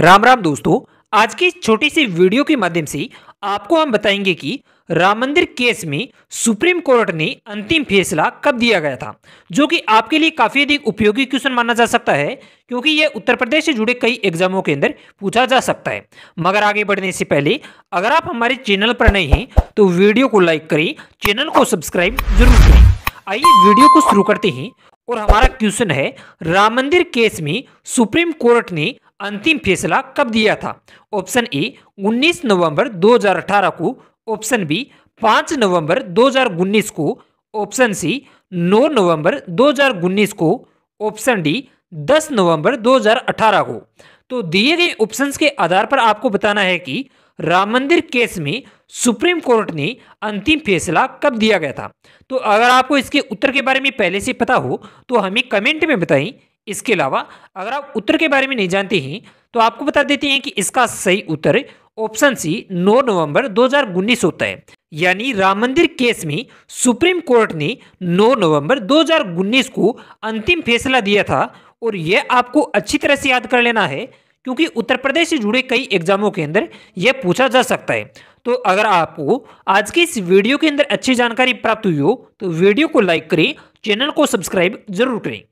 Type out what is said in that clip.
राम राम दोस्तों आज की छोटी सी वीडियो के माध्यम से आपको हम बताएंगे कि राम मंदिर केस में सुप्रीम कोर्ट ने अंतिम फैसला कब दिया गया था जो कि आपके लिए काफ़ी अधिक उपयोगी क्वेश्चन माना जा सकता है क्योंकि यह उत्तर प्रदेश से जुड़े कई एग्जामों के अंदर पूछा जा सकता है मगर आगे बढ़ने से पहले अगर आप हमारे चैनल पर नहीं हैं तो वीडियो को लाइक करें चैनल को सब्सक्राइब जरूर करें आइए वीडियो को शुरू करते हैं और हमारा क्वेश्चन है राम मंदिर केस में सुप्रीम कोर्ट ने अंतिम फैसला कब दिया था ऑप्शन ए 19 नवंबर 2018 को ऑप्शन बी 5 नवंबर 2019 को ऑप्शन सी 9 नवंबर 2019 को ऑप्शन डी 10 नवंबर 2018 को तो दिए गए ऑप्शंस के आधार पर आपको बताना है कि राम मंदिर केस में सुप्रीम कोर्ट ने अंतिम फैसला कब दिया गया था तो अगर आपको इसके उत्तर के बारे में पहले से पता हो तो हमें कमेंट में बताएं इसके अलावा अगर आप उत्तर के बारे में नहीं जानते हैं तो आपको बता देते हैं कि इसका सही उत्तर ऑप्शन सी 9 नवंबर 2019 होता है यानी राम मंदिर केस में सुप्रीम कोर्ट ने 9 नवंबर 2019 को अंतिम फैसला दिया था और यह आपको अच्छी तरह से याद कर लेना है क्योंकि उत्तर प्रदेश से जुड़े कई एग्जामों के अंदर यह पूछा जा सकता है तो अगर आपको आज की इस वीडियो के अंदर अच्छी जानकारी प्राप्त हुई हो तो वीडियो को लाइक करें चैनल को सब्सक्राइब जरूर करें